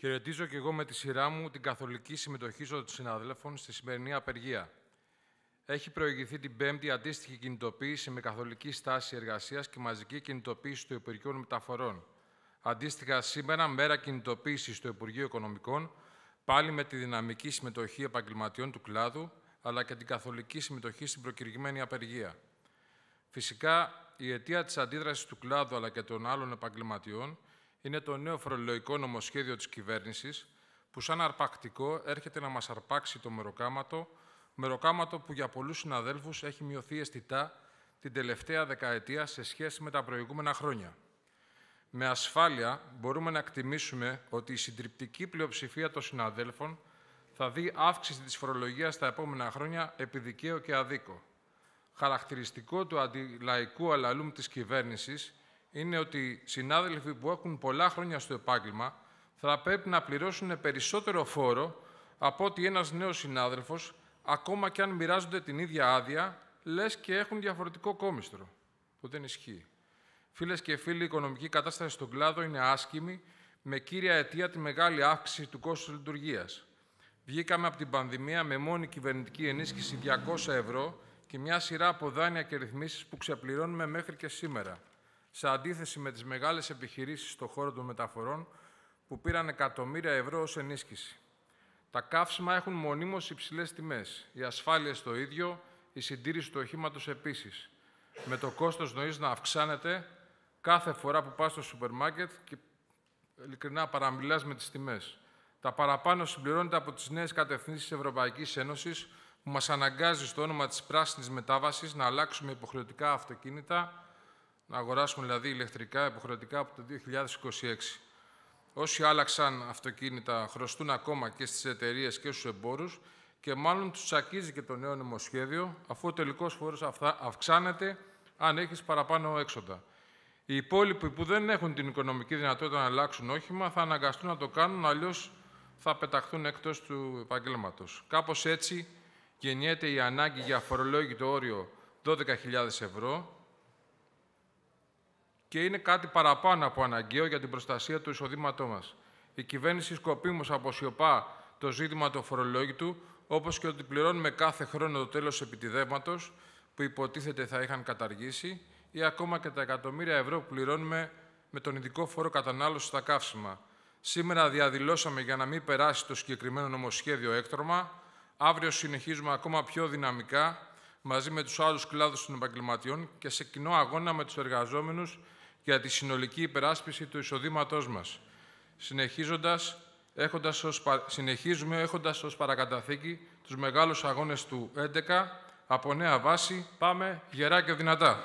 Χαιρετίζω και εγώ με τη σειρά μου την καθολική συμμετοχή των συναδέλφων στη σημερινή απεργία. Έχει προηγηθεί την πέμπτη αντίστοιχη κινητοποίηση με καθολική στάση εργασίας και μαζική κινητοποίηση των Υπουργείου Μεταφορών. Αντίστοιχα, σήμερα, μέρα κινητοποίησης στο Υπουργείο Οικονομικών, πάλι με τη δυναμική συμμετοχή επαγγελματιών του κλάδου, αλλά και την καθολική συμμετοχή στην προκηρυγμένη απεργία. Φυσικά, η αιτία της αντίδρασης του κλάδου αλλά και των άλλων επαγγελματιών είναι το νέο φορολογικό νομοσχέδιο της κυβέρνησης, που σαν αρπακτικό έρχεται να μας αρπάξει το μεροκάματο, μεροκάματο που για πολλούς συναδέλφους έχει μειωθεί αισθητά την τελευταία δεκαετία σε σχέση με τα προηγούμενα χρόνια. Με ασφάλεια μπορούμε να εκτιμήσουμε ότι η συντριπτική πλειοψηφία των συναδέλφων θα δει αύξηση της φορολογίας τα επόμενα χρόνια επί και αδίκο. Χαρακτηριστικό του αντιλαϊκού αλαλούμ της κυβέρνησης είναι ότι συνάδελφοι που έχουν πολλά χρόνια στο επάγγελμα θα πρέπει να πληρώσουν περισσότερο φόρο από ότι ένας νέος συνάδελφος, ακόμα και αν μοιράζονται την ίδια άδεια, λες και έχουν διαφορετικό κόμιστρο, που δεν ισχύει. Φίλες και φίλοι, η οικονομική κατάσταση στον κλάδο είναι άσκημη, με κύρια αιτία τη μεγάλη αύξηση του κόστους λειτουργίας. Βγήκαμε από την πανδημία με μόνη κυβερνητική ενίσχυση 200 ευρώ και μια σειρά από δάνεια και ρυθμίσεις που ξεπληρώνουμε μέχρι και σήμερα σε αντίθεση με τις μεγάλες επιχειρήσεις στον χώρο των μεταφορών που πήραν εκατομμύρια ευρώ ως ενίσχυση. Τα καύσιμα έχουν μονίμως υψηλές τιμές, οι ασφάλεια το ίδιο, η συντήρηση του οχήματος επίσης, με το κόστος νοής να αυξάνεται κάθε φορά που πας στο σούπερ μάρκετ και ειλικρινά παραμιλάς με τις τιμές. Τα παραπάνω συμπληρώνεται από τις νέες κατευθύνσεις της Ευρωπαϊκής Ένωσης που μας αναγκάζει στο όνομα της πράσινης μετάβασης να αλλάξουμε υποχρεωτικά αυτοκίνητα να αγοράσουμε δηλαδή ηλεκτρικά υποχρεωτικά από το 2026. Όσοι άλλαξαν αυτοκίνητα χρωστούν ακόμα και στις εταιρείες και στους εμπόρους και μάλλον τους τσακίζει και το νέο νομοσχέδιο, αφού ο τελικός φόρος αυξάνεται αν έχεις παραπάνω έξοδα. Οι υπόλοιποι που δεν έχουν την οικονομική δυνατότητα να αλλάξουν όχημα θα αναγκαστούν να το κάνουν, αλλιώς θα πεταχθούν εκτός του επαγγέλματος. Κάπως έτσι γεννιέται η ανάγκη για αφορολόγητο όριο 12.000 ευρώ, και είναι κάτι παραπάνω από αναγκαίο για την προστασία του εισοδήματό μας. Η κυβέρνηση σκοπίμως αποσιωπά το ζήτημα του φορολόγητου, όπως και ότι πληρώνουμε κάθε χρόνο το τέλος επιτιδεύματος που υποτίθεται θα είχαν καταργήσει, ή ακόμα και τα εκατομμύρια ευρώ που πληρώνουμε με τον ειδικό φόρο κατανάλωσης στα καύσιμα. Σήμερα διαδηλώσαμε για να μην περάσει το συγκεκριμένο νομοσχέδιο έκτρωμα. Αύριο συνεχίζουμε ακόμα πιο δυναμικά μαζί με τους άλλους κλάδους των επαγγελματιών και σε κοινό αγώνα με τους εργαζόμενους για τη συνολική υπεράσπιση του εισοδήματός μας, συνεχίζοντας, έχοντας συνεχίζουμε έχοντας ως παρακαταθήκη τους μεγάλους αγώνες του 11, από νέα βάση πάμε γερά και δυνατά.